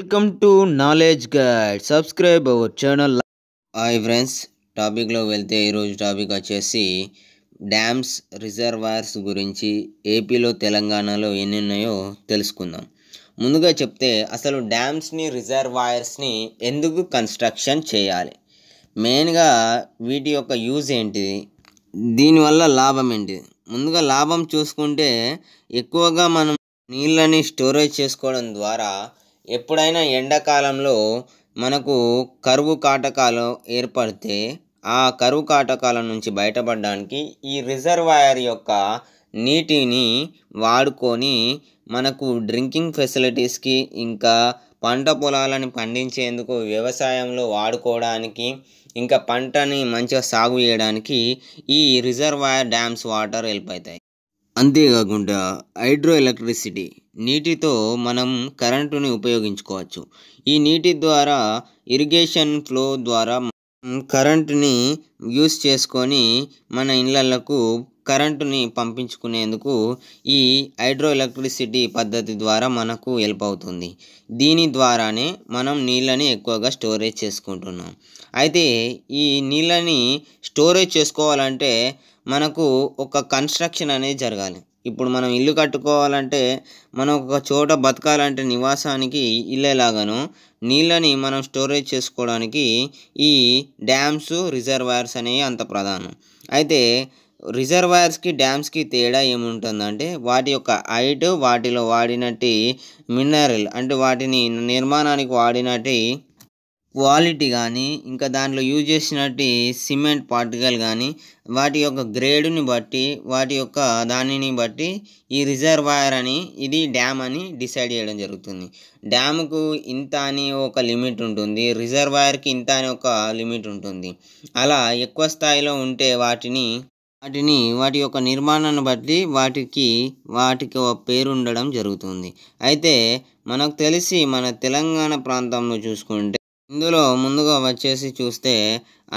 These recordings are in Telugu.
welcome to knowledge guide subscribe our channel hi friends టాపిక్లో వెళ్తే ఈరోజు టాపిక్ వచ్చేసి డ్యామ్స్ రిజర్వాయర్స్ గురించి ఏపీలో తెలంగాణలో ఎన్ని ఉన్నాయో తెలుసుకుందాం ముందుగా చెప్తే అసలు డ్యామ్స్ని రిజర్వాయర్స్ని ఎందుకు కన్స్ట్రక్షన్ చేయాలి మెయిన్గా వీటి యొక్క యూజ్ ఏంటిది దీనివల్ల లాభం ఏంటిది ముందుగా లాభం చూసుకుంటే ఎక్కువగా మనం నీళ్ళని స్టోరేజ్ చేసుకోవడం ద్వారా ఎప్పుడైనా ఎండాకాలంలో మనకు కరువు కాటకాలు ఏర్పడితే ఆ కరువు కాటకాల నుంచి బయటపడడానికి ఈ రిజర్వాయర్ యొక్క నీటిని వాడుకొని మనకు డ్రింకింగ్ ఫెసిలిటీస్కి ఇంకా పంట పొలాలను పండించేందుకు వ్యవసాయంలో వాడుకోవడానికి ఇంకా పంటని మంచిగా సాగు చేయడానికి ఈ రిజర్వాయర్ డ్యామ్స్ వాటర్ హెల్ప్ అవుతాయి అంతేకాకుండా హైడ్రో ఎలక్ట్రిసిటీ నీటితో మనం కరెంటుని ఉపయోగించుకోవచ్చు ఈ నీటి ద్వారా ఇరిగేషన్ ఫ్లో ద్వారా కరెంటుని యూస్ చేసుకొని మన ఇళ్ళలకు కరెంటుని పంపించుకునేందుకు ఈ హైడ్రో ఎలక్ట్రిసిటీ పద్ధతి ద్వారా మనకు హెల్ప్ అవుతుంది దీని ద్వారానే మనం నీళ్ళని ఎక్కువగా స్టోరేజ్ చేసుకుంటున్నాం అయితే ఈ నీళ్ళని స్టోరేజ్ చేసుకోవాలంటే మనకు ఒక కన్స్ట్రక్షన్ అనేది జరగాలి ఇప్పుడు మనం ఇల్లు కట్టుకోవాలంటే మనం ఒక చోట బతకాలంటే నివాసానికి ఇల్లేలాగాను నీళ్ళని మనం స్టోరేజ్ చేసుకోవడానికి ఈ డ్యామ్స్ రిజర్వాయర్స్ అనేవి అంత ప్రధానం అయితే రిజర్వాయర్స్కి డ్యామ్స్కి తేడా ఏముంటుందంటే వాటి యొక్క హైట్ వాటిలో వాడినట్టు మినరల్ అంటే వాటిని నిర్మాణానికి వాడినట్టు క్వాలిటీ కానీ ఇంకా దాంట్లో యూజ్ చేసినట్టు సిమెంట్ పార్టికల్ కానీ వాటి యొక్క గ్రేడుని బట్టి వాటి యొక్క దానిని బట్టి ఈ రిజర్వాయర్ అని ఇది డ్యామ్ అని డిసైడ్ చేయడం జరుగుతుంది డ్యామ్కు ఇంత అని ఒక లిమిట్ ఉంటుంది రిజర్వాయర్కి ఇంత అని ఒక లిమిట్ ఉంటుంది అలా ఎక్కువ స్థాయిలో ఉంటే వాటిని వాటిని వాటి యొక్క నిర్మాణాన్ని బట్టి వాటికి వాటికి ఒక పేరు ఉండడం జరుగుతుంది అయితే మనకు తెలిసి మన తెలంగాణ ప్రాంతంలో చూసుకుంటే ఇందులో ముందుగా వచ్చేసి చూస్తే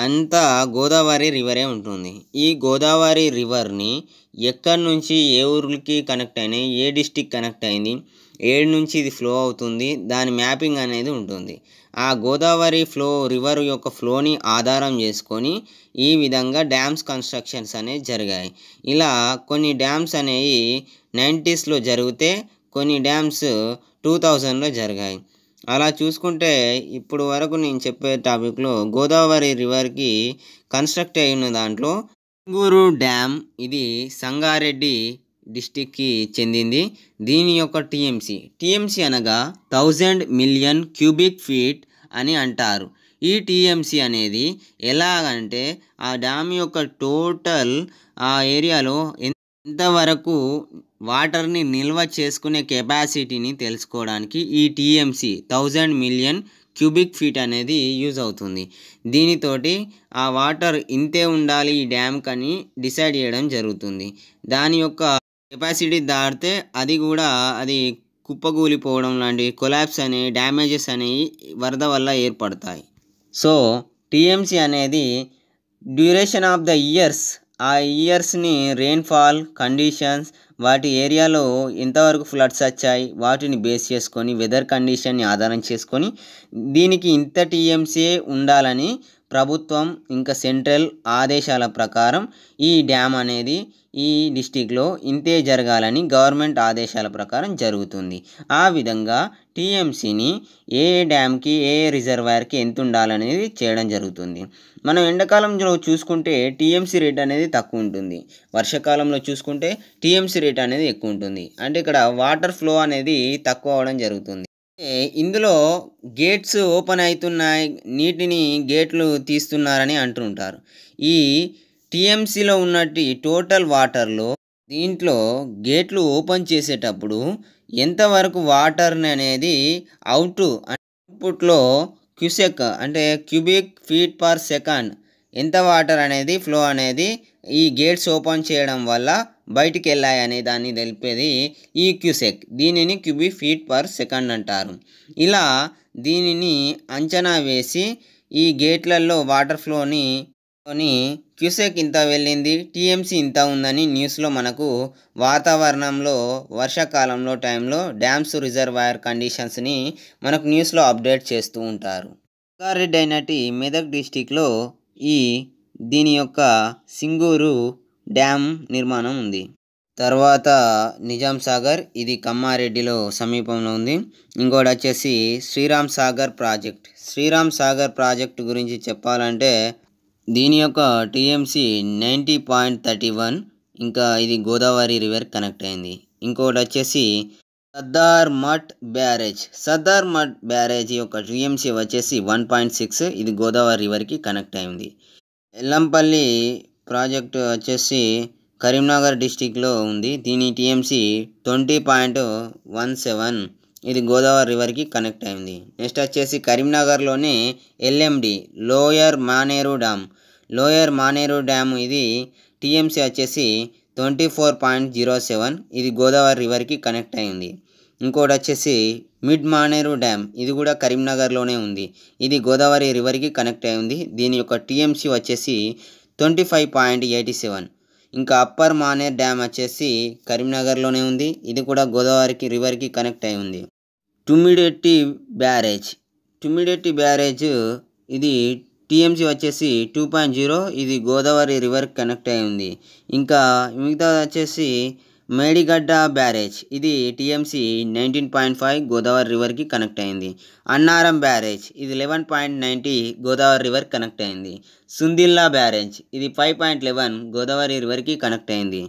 అంతా గోదావరి రివరే ఉంటుంది ఈ గోదావరి రివర్ని ఎక్కడి నుంచి ఏ ఊరికి కనెక్ట్ అయినాయి ఏ డిస్టిక్ కనెక్ట్ అయింది ఏడు నుంచి ఇది ఫ్లో అవుతుంది దాని మ్యాపింగ్ అనేది ఉంటుంది ఆ గోదావరి ఫ్లో రివర్ యొక్క ఫ్లోని ఆధారం చేసుకొని ఈ విధంగా డ్యామ్స్ కన్స్ట్రక్షన్స్ అనేవి జరిగాయి ఇలా కొన్ని డ్యామ్స్ అనేవి నైంటీస్లో జరిగితే కొన్ని డ్యామ్స్ టూ థౌజండ్లో జరిగాయి అలా చూసుకుంటే ఇప్పుడు వరకు నేను చెప్పే టాపిక్లో గోదావరి రివర్కి కన్స్ట్రక్ట్ అయిన దాంట్లో సింగూరు డ్యామ్ ఇది సంగారెడ్డి డిస్టిక్కి చెందింది దీని యొక్క టీఎంసీ టీఎంసీ అనగా థౌజండ్ మిలియన్ క్యూబిక్ ఫీట్ అని అంటారు ఈ టీఎంసీ అనేది ఎలాగంటే ఆ డ్యామ్ యొక్క టోటల్ ఆ ఏరియాలో ఇంతవరకు వాటర్ని నిల్వ చేసుకునే కెపాసిటీని తెలుసుకోవడానికి ఈ TMC thousand million cubic feet అనేది యూజ్ అవుతుంది దీనితోటి ఆ వాటర్ ఇంతే ఉండాలి ఈ డ్యామ్కి అని డిసైడ్ చేయడం జరుగుతుంది దాని యొక్క కెపాసిటీ దాటితే అది కూడా అది కుప్పగూలిపోవడం లాంటి కొలాబ్స్ అనే డ్యామేజెస్ అనేవి వరద వల్ల ఏర్పడతాయి సో టీఎంసీ అనేది డ్యూరేషన్ ఆఫ్ ద ఇయర్స్ ఆ ఇయర్స్ని రెయిన్ఫాల్ కండిషన్స్ వాటి ఏరియాలో ఎంతవరకు ఫ్లడ్స్ వచ్చాయి వాటిని బేస్ చేసుకొని వెదర్ కండిషన్ని ఆధారం చేసుకొని దీనికి ఇంత టీఎంసీఏ ఉండాలని ప్రభుత్వం ఇంకా సెంట్రల్ ఆదేశాల ప్రకారం ఈ డ్యామ్ అనేది ఈ డిస్టిక్లో ఇంతే జరగాలని గవర్నమెంట్ ఆదేశాల ప్రకారం జరుగుతుంది ఆ విధంగా టీఎంసీని ఏ డ్యామ్కి ఏ రిజర్వాయర్కి ఎంత ఉండాలనేది చేయడం జరుగుతుంది మనం ఎండాకాలంలో చూసుకుంటే టీఎంసీ రేట్ అనేది తక్కువ ఉంటుంది వర్షాకాలంలో చూసుకుంటే టీఎంసీ రేట్ అనేది ఎక్కువ ఉంటుంది అంటే ఇక్కడ వాటర్ ఫ్లో అనేది తక్కువ అవడం జరుగుతుంది ఇందులో గేట్స్ ఓపెన్ అవుతున్నాయి నీటిని గేట్లు తీస్తున్నారని అంటుంటారు ఈ టీఎంసీలో ఉన్నట్టు టోటల్ వాటర్లో దీంట్లో గేట్లు ఓపెన్ చేసేటప్పుడు ఎంతవరకు వాటర్ని అనేది అవుట్ అవుట్పుట్లో క్యూసెక్ అంటే క్యూబిక్ ఫీట్ పర్ సెకండ్ ఎంత వాటర్ అనేది ఫ్లో అనేది ఈ గేట్స్ ఓపెన్ చేయడం వల్ల బయటికి వెళ్ళాయనే దాన్ని తెలిపేది ఈ క్యూసెక్ దీనిని క్యూబీ ఫీట్ పర్ సెకండ్ అంటారు ఇలా దీనిని అంచనా వేసి ఈ గేట్లలో వాటర్ ఫ్లోని క్యూసెక్ ఇంత వెళ్ళింది టీఎంసీ ఇంత ఉందని న్యూస్లో మనకు వాతావరణంలో వర్షాకాలంలో టైంలో డ్యామ్స్ రిజర్వాయర్ కండిషన్స్ని మనకు న్యూస్లో అప్డేట్ చేస్తూ ఉంటారు రంగారెడ్డి అయినట్టు మెదక్ డిస్టిక్లో ఈ దీని యొక్క సింగూరు డ్యామ్ నిర్మాణం ఉంది తర్వాత నిజాం సాగర్ ఇది కమ్మారెడ్డిలో సమీపంలో ఉంది ఇంకోటి వచ్చేసి శ్రీరామ్ సాగర్ ప్రాజెక్ట్ శ్రీరామ్ సాగర్ ప్రాజెక్ట్ గురించి చెప్పాలంటే దీని యొక్క TMC ninety point thirty one ఇంకా ఇది గోదావరి రివర్ కనెక్ట్ అయింది ఇంకోటి వచ్చేసి సర్దార్ మఠ్ బ్యారేజ్ సర్దార్ మఠ్ బ్యారేజ్ యొక్క టీఎంసీ వచ్చేసి వన్ పాయింట్ సిక్స్ ఇది గోదావరి రివర్కి కనెక్ట్ అయింది ఎల్లంపల్లి ప్రాజెక్ట్ వచ్చేసి కరీంనగర్ డిస్టిక్లో ఉంది దీని TMC twenty point one seven ఇది గోదావరి రివర్కి కనెక్ట్ అయింది నెక్స్ట్ వచ్చేసి కరీంనగర్లోని LMD lower Maneru dam lower Maneru dam ఇది టీఎంసీ వచ్చేసి twenty four point zero seven ఇది గోదావరి రివర్కి కనెక్ట్ అయింది ఇంకోటి వచ్చేసి మిడ్ మానేరు డ్యామ్ ఇది కూడా కరీంనగర్లోనే ఉంది ఇది గోదావరి రివర్కి కనెక్ట్ అయింది దీని యొక్క టీఎంసీ వచ్చేసి twenty five point eighty seven ఇంకా అప్పర్ మానేర్ డ్యామ్ వచ్చేసి కరీంనగర్లోనే ఉంది ఇది కూడా గోదావరికి రివర్కి కనెక్ట్ అయి ఉంది టుమిడెట్టి బ్యారేజ్ టుమిడెట్టి బ్యారేజ్ ఇది టీఎంసీ వచ్చేసి టూ పాయింట్ జీరో ఇది గోదావరి రివర్కి కనెక్ట్ అయి ఉంది ఇంకా మిగతా వచ్చేసి మేడిగడ్డ బ్యారేజ్ ఇది TMC nineteen point five Godavari రివర్కి కనెక్ట్ అయింది అన్నారం బ్యారేజ్ ఇది లెవెన్ పాయింట్ నైంటీ గోదావరి రివర్కి కనెక్ట్ అయింది సుందిల్లా బ్యారేజ్ ఇది ఫైవ్ పాయింట్ లెవెన్ గోదావరి రివర్కి కనెక్ట్ అయింది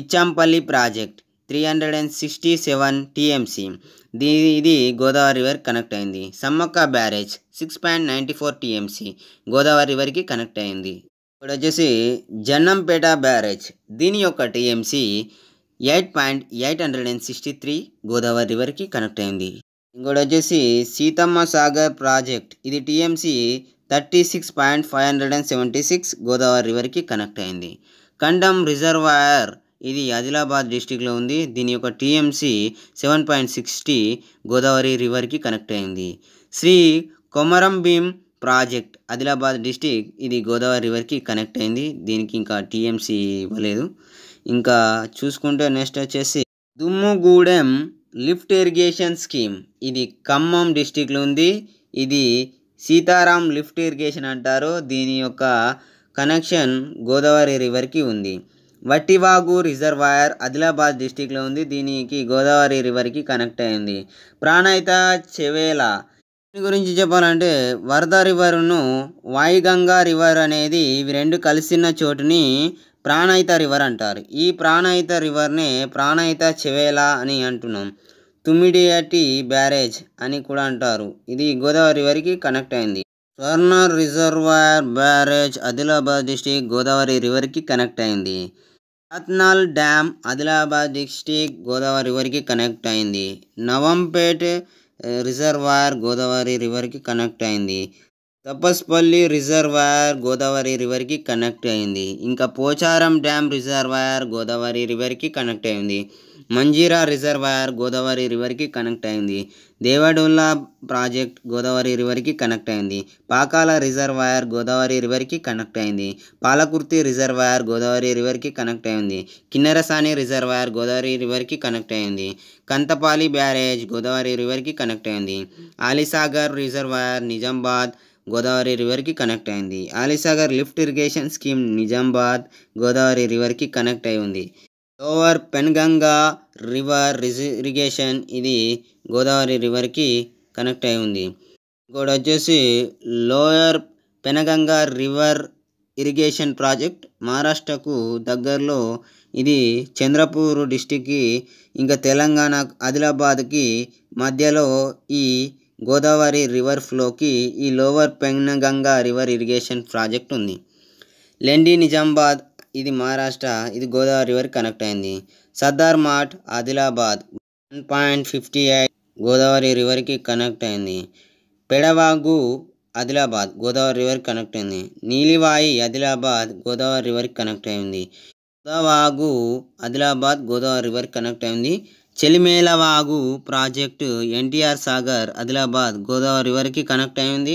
Ichampalli project three hundred and sixty seven TMC దీ ఇది గోదావరి రివర్ కనెక్ట్ అయింది Sammakka barrage six point ninety four TMC Godavari రివర్కి కనెక్ట్ అయింది ఇప్పుడు వచ్చేసి జన్నంపేట బ్యారేజ్ దీని యొక్క TMC eight point eight hundred and sixty three Godavari రివర్కి కనెక్ట్ అయింది ఇంకోటి వచ్చేసి సీతమ్మ సాగర్ ప్రాజెక్ట్ ఇది TMC thirty six point five hundred and seventy six Godavari రివర్కి కనెక్ట్ అయింది కండమ్ రిజర్వాయర్ ఇది ఆదిలాబాద్ డిస్టిక్లో ఉంది దీని యొక్క TMC seven point sixty Godavari రివర్కి కనెక్ట్ అయింది శ్రీ కొమరం భీమ్ ప్రాజెక్ట్ ఆదిలాబాద్ డిస్టిక్ ఇది గోదావరి రివర్కి కనెక్ట్ అయింది దీనికి ఇంకా టీఎంసీ ఇవ్వలేదు ఇంకా చూసుకుంటే నెక్స్ట్ వచ్చేసి దుమ్ముగూడెం లిఫ్ట్ ఇరిగేషన్ స్కీమ్ ఇది ఖమ్మం డిస్టిక్లో ఉంది ఇది సీతారాం లిఫ్ట్ ఇరిగేషన్ అంటారు దీని యొక్క కనెక్షన్ గోదావరి రివర్కి ఉంది వట్టివాగు రిజర్వాయర్ ఆదిలాబాద్ డిస్టిక్లో ఉంది దీనికి గోదావరి రివర్కి కనెక్ట్ అయింది ప్రాణహిత చెవేల దీని గురించి చెప్పాలంటే వరద రివర్ను వాయుగంగా రివర్ అనేది ఇవి రెండు కలిసిన చోటుని ప్రాణహిత రివర్ అంటారు ఈ ప్రాణహిత రివర్నే ప్రాణహిత చెవేలా అని అంటున్నాం తుమిడియాటి బ్యారేజ్ అని కూడా అంటారు ఇది గోదావరి రివర్కి కనెక్ట్ అయింది Swarna reservoir barrage Adilabad district Godavari రివర్కి కనెక్ట్ అయింది రత్నాల్ డ్యామ్ ఆదిలాబాద్ డిస్టిక్ గోదావరి రివర్కి కనెక్ట్ అయింది నవంపేట్ రిజర్వాయర్ గోదావరి రివర్కి కనెక్ట్ అయింది తపస్పల్లి రిజర్వాయర్ గోదావరి రివర్కి కనెక్ట్ అయింది ఇంకా పోచారం డ్యామ్ రిజర్వాయర్ గోదావరి రివర్కి కనెక్ట్ అయింది మంజీరా రిజర్వాయర్ గోదావరి రివర్కి కనెక్ట్ అయింది దేవాడోల్లా ప్రాజెక్ట్ గోదావరి రివర్కి కనెక్ట్ అయింది పాకాల రిజర్వాయర్ గోదావరి రివర్కి కనెక్ట్ అయింది పాలకుర్తి రిజర్వాయర్ గోదావరి రివర్కి కనెక్ట్ అయింది కిన్నెరసాని రిజర్వాయర్ గోదావరి రివర్కి కనెక్ట్ అయింది కంతపాలి బ్యారేజ్ గోదావరి రివర్కి కనెక్ట్ అయింది అలీసాగర్ రిజర్వాయర్ నిజామాబాద్ గోదావరి రివర్కి కనెక్ట్ అయింది Alisagar lift irrigation scheme Nizamabad Godavari రివర్కి కనెక్ట్ అయి ఉంది లోవర్ పెన్గంగా రివర్ ఇరిగేషన్ ఇది గోదావరి రివర్కి కనెక్ట్ అయి ఉంది ఇంకోటి వచ్చేసి lower Penganga river irrigation project మహారాష్ట్రకు దగ్గరలో ఇది చంద్రపూర్ డిస్టిక్కి ఇంకా తెలంగాణ ఆదిలాబాద్కి మధ్యలో ఈ గోదావరి రివర్ ఫ్లోకి ఈ lower Penganga river irrigation project ఉంది లెండి నిజామాబాద్ ఇది మహారాష్ట్ర ఇది గోదావరి రివర్ కనెక్ట్ అయింది Sardar Mat Adilabad one point fifty eight Godavari రివర్కి కనెక్ట్ అయింది పెడవాగు ఆదిలాబాద్ గోదావరి రివర్ కనెక్ట్ అయింది నీలివాయి ఆదిలాబాద్ గోదావరి రివర్కి కనెక్ట్ అయింది గోదావాగు ఆదిలాబాద్ గోదావరి రివర్ కనెక్ట్ అయింది చెలిమేలవాగు ప్రాజెక్టు ఎన్టీఆర్ సాగర్ ఆదిలాబాద్ గోదావరి రివర్కి కనెక్ట్ అయింది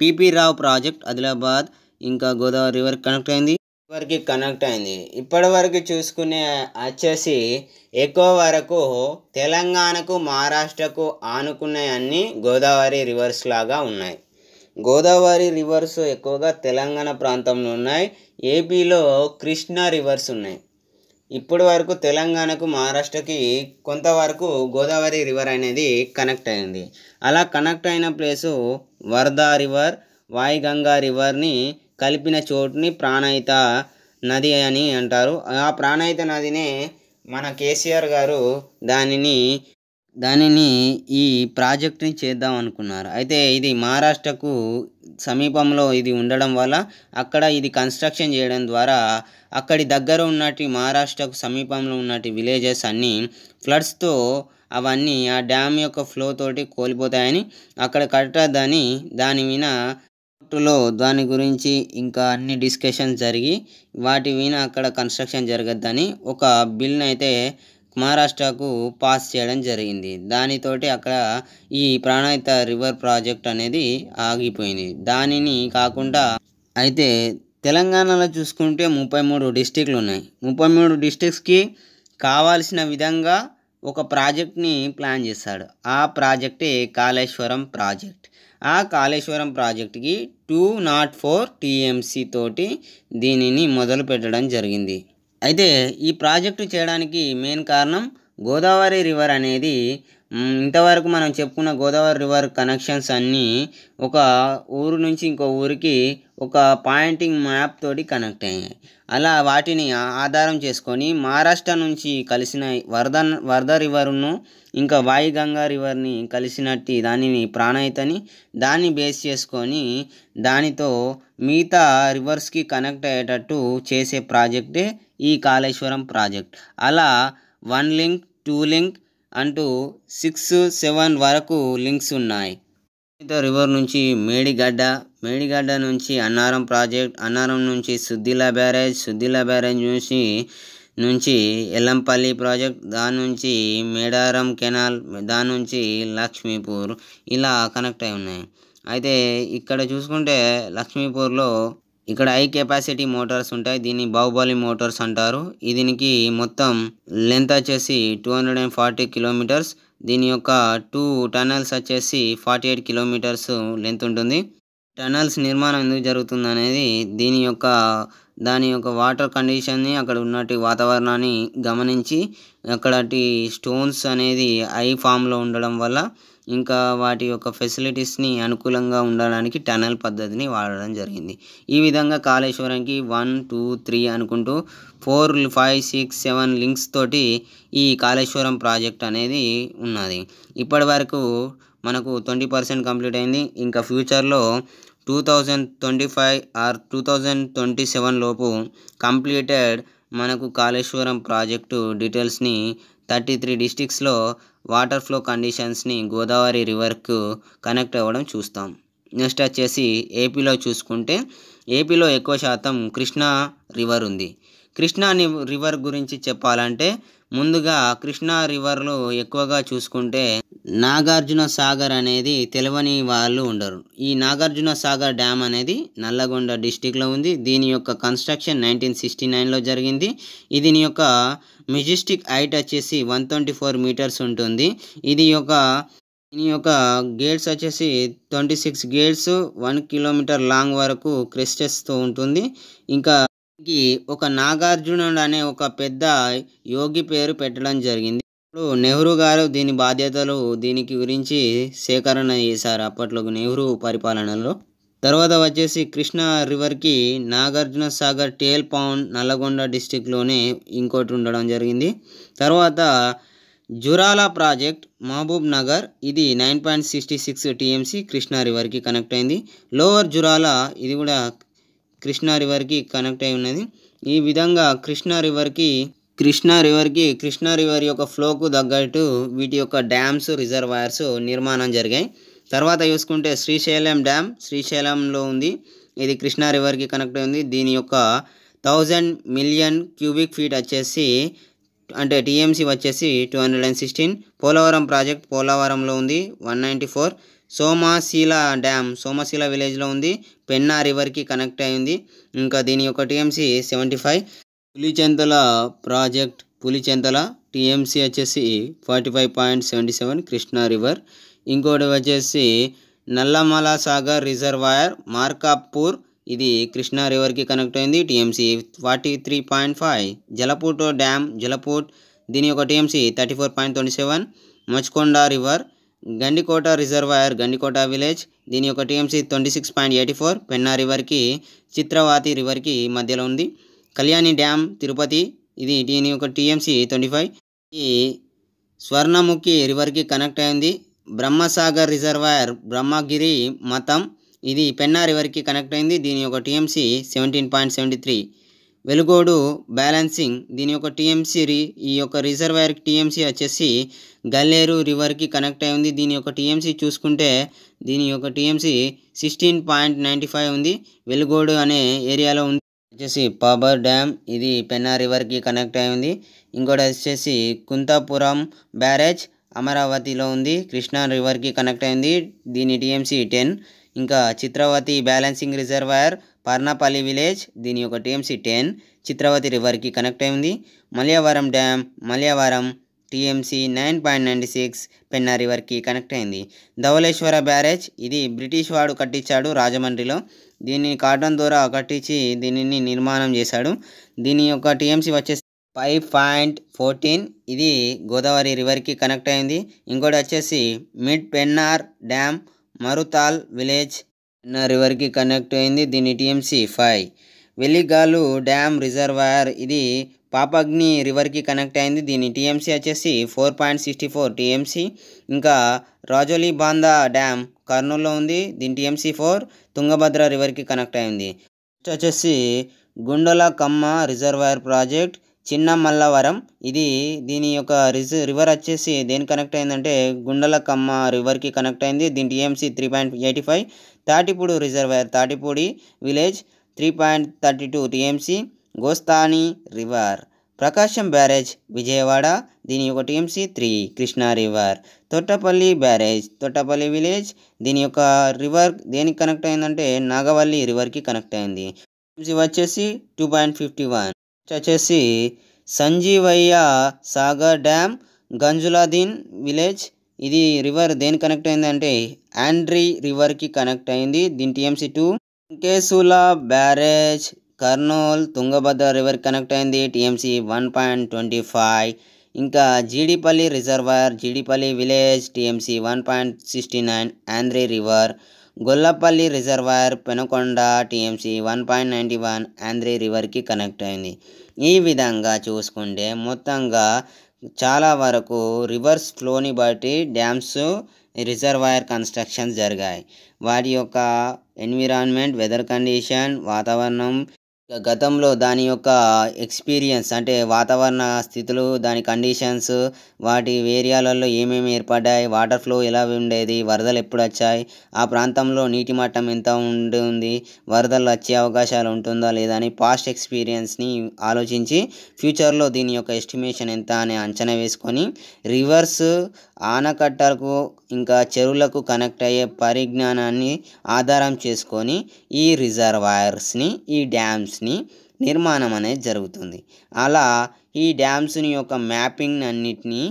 పిపి రావు ప్రాజెక్ట్ ఆదిలాబాద్ ఇంకా గోదావరి రివర్ కనెక్ట్ అయింది వరకు కనెక్ట్ అయింది ఇప్పటి వరకు చూసుకునే వచ్చేసి ఎక్కువ వరకు తెలంగాణకు మహారాష్ట్రకు ఆనుకున్నవన్నీ గోదావరి రివర్స్ లాగా ఉన్నాయి గోదావరి రివర్స్ ఎక్కువగా తెలంగాణ ప్రాంతంలో ఉన్నాయి ఏపీలో కృష్ణా రివర్స్ ఉన్నాయి ఇప్పటి వరకు తెలంగాణకు మహారాష్ట్రకి కొంతవరకు గోదావరి రివర్ అనేది కనెక్ట్ అయింది అలా కనెక్ట్ అయిన ప్లేసు వరదా రివర్ వాయుగంగా రివర్ని కలిపిన చోటుని ప్రాణహిత నది అని అంటారు ఆ ప్రాణహిత నదినే మన కేసీఆర్ గారు దానిని దానిని ఈ ప్రాజెక్ట్ని చేద్దాం అనుకున్నారు అయితే ఇది మహారాష్ట్రకు సమీపంలో ఇది ఉండడం వల్ల అక్కడ ఇది కన్స్ట్రక్షన్ చేయడం ద్వారా అక్కడి దగ్గర ఉన్నటి మహారాష్ట్రకు సమీపంలో ఉన్నటి విలేజెస్ అన్నీ ఫ్లడ్స్తో అవన్నీ ఆ డ్యామ్ యొక్క ఫ్లో తోటి కోల్పోతాయని అక్కడ కట్టదని దాని మీద కోర్టులో దాని గురించి ఇంకా అన్ని డిస్కషన్స్ జరిగి వాటి మీద అక్కడ కన్స్ట్రక్షన్ జరగద్దని ఒక బిల్ని అయితే మహారాష్ట్రకు పాస్ చేయడం జరిగింది దానితోటి అక్కడ ఈ ప్రాణహిత రివర్ ప్రాజెక్ట్ అనేది ఆగిపోయింది దానిని కాకుండా అయితే తెలంగాణలో చూసుకుంటే ముప్పై మూడు డిస్టిక్లు ఉన్నాయి ముప్పై మూడు డిస్టిక్స్కి కావాల్సిన విధంగా ఒక ప్రాజెక్ట్ని ప్లాన్ చేశాడు ఆ ప్రాజెక్టే కాళేశ్వరం ప్రాజెక్ట్ ఆ కాళేశ్వరం ప్రాజెక్ట్కి టూ నాట్ ఫోర్ టీఎంసీ తోటి దీనిని మొదలు పెట్టడం జరిగింది అయితే ఈ ప్రాజెక్టు చేయడానికి మెయిన్ కారణం గోదావరి రివర్ అనేది ఇంతవరకు మనం చెప్పుకున్న గోదావరి రివర్ కనెక్షన్స్ అన్నీ ఒక ఊరు నుంచి ఇంకో ఊరికి ఒక పాయింటింగ్ మ్యాప్ తోటి కనెక్ట్ అయ్యాయి అలా వాటిని ఆధారం చేసుకొని మహారాష్ట్ర నుంచి కలిసిన వరద వరద రివర్ను ఇంకా వాయుగంగా రివర్ని కలిసినట్టు దానిని ప్రాణయితని దాన్ని బేస్ చేసుకొని దానితో మిగతా రివర్స్కి కనెక్ట్ అయ్యేటట్టు చేసే ప్రాజెక్టే ఈ కాళేశ్వరం ప్రాజెక్ట్ అలా వన్ లింక్ టూ లింక్ అంటూ సిక్స్ సెవెన్ వరకు లింక్స్ ఉన్నాయి రివర్ నుంచి మేడిగడ్డ మేడిగడ్డ నుంచి అన్నారం ప్రాజెక్ట్ అన్నారం నుంచి సుద్దిలా బ్యారేజ్ సుద్దిలా బ్యారేజ్ నుంచి నుంచి ఎల్లంపల్లి ప్రాజెక్ట్ దాని నుంచి మేడారం కెనాల్ దాని నుంచి లక్ష్మీపూర్ ఇలా కనెక్ట్ అయి ఉన్నాయి అయితే ఇక్కడ చూసుకుంటే లక్ష్మీపూర్లో ఇక్కడ హై కెపాసిటీ మోటార్స్ ఉంటాయి దీన్ని బాహుబలి మోటార్స్ అంటారు దీనికి మొత్తం లెంత్ వచ్చేసి two hundred and forty kilometres దీని యొక్క టూ టనల్స్ వచ్చేసి ఫార్టీ ఎయిట్ కిలోమీటర్స్ లెంత్ ఉంటుంది టనల్స్ నిర్మాణం ఎందుకు జరుగుతుంది అనేది దీని యొక్క దాని యొక్క వాటర్ కండిషన్ని అక్కడ ఉన్నటి వాతావరణాన్ని గమనించి అక్కడటి స్టోన్స్ అనేది ఐ ఫామ్లో ఉండడం వల్ల ఇంకా వాటి యొక్క ఫెసిలిటీస్ని అనుకూలంగా ఉండడానికి టనల్ పద్ధతిని వాడడం జరిగింది ఈ విధంగా కాళేశ్వరంకి వన్ టూ త్రీ అనుకుంటూ four five six seven links తోటి ఈ కాళేశ్వరం ప్రాజెక్ట్ అనేది ఉన్నది ఇప్పటి వరకు మనకు ట్వంటీ పర్సెంట్ కంప్లీట్ అయింది ఇంకా ఫ్యూచర్లో two thousand twenty five or two thousand twenty seven లోపు కంప్లీటెడ్ మనకు కాళేశ్వరం ప్రాజెక్టు డీటెయిల్స్ని థర్టీ త్రీ డిస్టిక్స్లో వాటర్ ఫ్లో కండిషన్స్ని గోదావరి రివర్కు కనెక్ట్ అవ్వడం చూస్తాం నెక్స్ట్ వచ్చేసి ఏపీలో చూసుకుంటే ఏపీలో ఎక్కువ శాతం కృష్ణా రివర్ ఉంది కృష్ణా రివర్ గురించి చెప్పాలంటే ముందుగా కృష్ణా రివర్లో ఎక్కువగా చూసుకుంటే నాగార్జున సాగర్ అనేది తెలవని వాళ్ళు ఉండరు ఈ నాగార్జున సాగర్ డ్యామ్ అనేది నల్లగొండ డిస్టిక్లో ఉంది దీని యొక్క కన్స్ట్రక్షన్ నైన్టీన్ సిక్స్టీ నైన్లో జరిగింది దీని యొక్క మెజిస్టిక్ హైట్ వచ్చేసి వన్ ట్వంటీ ఫోర్ మీటర్స్ ఉంటుంది ఇది ఒక దీని యొక్క గేట్స్ వచ్చేసి twenty six gates one kilometre long వరకు క్రెస్టెస్తో ఉంటుంది ఇంకా కి ఒక నాగార్జునుడు అనే ఒక పెద్ద యోగి పేరు పెట్టడం జరిగింది ఇప్పుడు నెహ్రూ గారు దీని బాధ్యతలు దీనికి గురించి సేకరణ చేశారు అప్పట్లో నెహ్రూ పరిపాలనలో తర్వాత వచ్చేసి కృష్ణా రివర్కి నాగార్జున సాగర్ టేల్ పౌండ్ నల్లగొండ డిస్టిక్లోనే ఇంకోటి ఉండడం జరిగింది తర్వాత జురాల ప్రాజెక్ట్ మహబూబ్ నగర్ ఇది nine point sixty six TMC Krishna రివర్కి కనెక్ట్ అయింది లోవర్ జురాల ఇది కూడా కృష్ణా రివర్కి కనెక్ట్ అయి ఉన్నది ఈ విధంగా కృష్ణా రివర్కి కృష్ణా రివర్కి కృష్ణా రివర్ యొక్క ఫ్లోకు తగ్గట్టు వీటి యొక్క డ్యామ్స్ రిజర్వాయర్స్ నిర్మాణం జరిగాయి తర్వాత చూసుకుంటే శ్రీశైలం డ్యామ్ శ్రీశైలంలో ఉంది ఇది కృష్ణా రివర్కి కనెక్ట్ అయింది దీని యొక్క థౌజండ్ మిలియన్ క్యూబిక్ ఫీట్ వచ్చేసి అంటే టీఎంసీ వచ్చేసి two hundred and sixteen Polavaram project పోలవరంలో ఉంది one ninety four Somasila dam Somasila విలేజ్లో ఉంది పెన్నా రివర్కి కనెక్ట్ అయింది ఇంకా దీని యొక్క TMC seventy five Pulichintala project Pulichintala TMC వచ్చేసి forty five point seventy seven Krishna river ఇంకోటి వచ్చేసి నల్లమల సాగర్ రిజర్వాయర్ మార్కాపూర్ ఇది కృష్ణా రివర్కి కనెక్ట్ అయింది TMC forty three point five జలపూటో డ్యామ్ జలపూట్ దీని యొక్క TMC thirty four point twenty seven మచ్కొండ river Gandikota reservoir Gandikota village దీని యొక్క TMC twenty six point eighty four Penna రివర్కి చిత్రవాతి రివర్కి మధ్యలో ఉంది కళ్యాణి డ్యామ్ తిరుపతి ఇది దీని యొక్క టీఎంసీ ట్వంటీ ఫైవ్ ఈ స్వర్ణముఖి రివర్కి కనెక్ట్ అయింది బ్రహ్మసాగర్ రిజర్వాయర్ బ్రహ్మగిరి మతం ఇది పెన్నా రివర్కి కనెక్ట్ అయింది దీని యొక్క TMC seventeen point seventy three Veligodu balancing దీని యొక్క టీఎంసీ రి ఈ యొక్క రిజర్వాయర్ టీఎంసీ వచ్చేసి గల్లేరు రివర్కి కనెక్ట్ అయి ఉంది దీని యొక్క టీఎంసీ చూసుకుంటే దీని యొక్క TMC sixteen point ninety five ఉంది వెలుగోడు అనే ఏరియాలో ఉంది వచ్చేసి పాబర్ డ్యామ్ ఇది పెన్నా రివర్కి కనెక్ట్ అయి ఉంది ఇంకోటి వచ్చేసి కుంతాపురం బ్యారేజ్ అమరావతిలో ఉంది కృష్ణా రివర్కి కనెక్ట్ అయింది దీని టీఎంసీ టెన్ ఇంకా Chitravathi balancing reservoir Parnapalli village దీని యొక్క టీఎంసీ టెన్ చిత్రవతి రివర్కి కనెక్ట్ అయింది Malayavaram dam Malayavaram TMC nine point ninety six Penna రివర్కి కనెక్ట్ అయింది ధవలేశ్వర బ్యారేజ్ ఇది బ్రిటిష్ వాడు కట్టించాడు రాజమండ్రిలో దీన్ని కాటన్ ద్వారా కట్టించి దీనిని నిర్మాణం చేశాడు దీని యొక్క టీఎంసీ వచ్చేసి ఫైవ్ పాయింట్ ఫోర్టీన్ ఇది గోదావరి రివర్కి కనెక్ట్ అయింది ఇంకోటి వచ్చేసి mid Pennar dam Marutal village నా రివర్కి కనెక్ట్ అయింది దీని TMC five Veligallu dam reservoir ఇది పాపగ్ని రివర్కి కనెక్ట్ అయింది దీని టీఎంసీ వచ్చేసి four point sixty four TMC ఇంకా రాజోలీ బాందా డ్యామ్ కర్నూలులో ఉంది దీని టీఎంసీ ఫోర్ తుంగభద్ర రివర్కి కనెక్ట్ అయింది నెక్స్ట్ వచ్చేసి గుండల కమ్మ రిజర్వాయర్ ప్రాజెక్ట్ చిన్న మల్లవరం ఇది దీని యొక్క రిజ రివర్ వచ్చేసి దేని కనెక్ట్ అయిందంటే గుండలకమ్మ రివర్కి కనెక్ట్ అయింది దీని TMC three point eighty five Thatipudi reservoir Thatipudi village three point thirty two TMC Gosthani river Prakasam barrage Vijayawada దీని యొక్క TMC three Krishna river Thotapalli barrage Thotapalli village దీని యొక్క రివర్ దేనికి కనెక్ట్ అయిందంటే నాగవల్లి రివర్కి కనెక్ట్ అయింది టీఎంసీ వచ్చేసి టూ పాయింట్ ఫిఫ్టీ వన్ వచ్చేసి సంజీవయ్య సాగర్ డ్యామ్ గంజులాదీన్ విలేజ్ ఇది రివర్ దేని కనెక్ట్ అయిందంటే ఆండ్రీ రివర్కి కనెక్ట్ అయింది దీని టీఎంసీ టూ కేసులా barrage Kurnool Tungabhadra river connect అయింది TMC one point twenty five ఇంకా Jeedipalli reservoir Jeedipalli village TMC one point sixty nine Handri river Gollapalli reservoir Penukonda TMC one point ninety one Handri రివర్కి కనెక్ట్ అయింది ఈ విధంగా చూసుకుంటే మొత్తంగా చాలా వరకు రివర్స్ ఫ్లోని బట్టి డ్యామ్స్ రిజర్వాయర్ కన్స్ట్రక్షన్స్ జరిగాయి వాటి యొక్క ఎన్విరాన్మెంట్ వెదర్ కండిషన్ వాతావరణం గతంలో దాని యొక్క ఎక్స్పీరియన్స్ అంటే వాతావరణ స్థితులు దాని కండిషన్స్ వాటి ఏరియాలలో ఏమేమి ఏర్పడ్డాయి వాటర్ ఫ్లో ఎలా ఉండేది వరదలు ఎప్పుడు వచ్చాయి ఆ ప్రాంతంలో నీటి మట్టం ఎంత ఉంటుంది వరదలు వచ్చే అవకాశాలు ఉంటుందా లేదా అని పాస్ట్ ఎక్స్పీరియన్స్ని ఆలోచించి ఫ్యూచర్లో దీని యొక్క ఎస్టిమేషన్ ఎంత అని అంచనా వేసుకొని రివర్స్ ఆనకట్టలకు ఇంకా చెరువులకు కనెక్ట్ అయ్యే పరిజ్ఞానాన్ని ఆధారం చేసుకొని ఈ రిజర్వాయర్స్ని ఈ డ్యామ్స్ డ్యామ్స్ని నిర్మాణం అనేది జరుగుతుంది అలా ఈ డ్యామ్స్ని యొక్క మ్యాపింగ్ అన్నిటినీ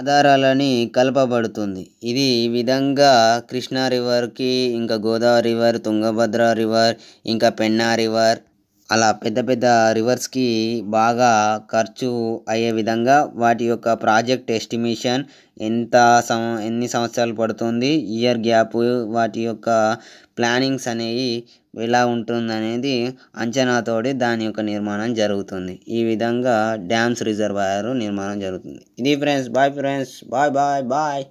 ఆధారాలని కలపబడుతుంది ఇది విధంగా కృష్ణా రివర్కి ఇంకా గోదావరి రివర్ తుంగభద్ర రివర్ ఇంకా పెన్నా రివర్ అలా పెద్ద పెద్ద రివర్స్కి బాగా ఖర్చు అయ్యే విధంగా వాటి యొక్క ప్రాజెక్ట్ ఎస్టిమేషన్ ఎంత సం ఎన్ని సంవత్సరాలు పడుతుంది ఇయర్ గ్యాప్ వాటి యొక్క ప్లానింగ్స్ అనేవి ఎలా ఉంటుంది అనేది అంచనాతోటి దాని యొక్క నిర్మాణం జరుగుతుంది ఈ విధంగా డ్యామ్స్ రిజర్వాయర్ నిర్మాణం జరుగుతుంది ఇది friends bye friends bye bye bye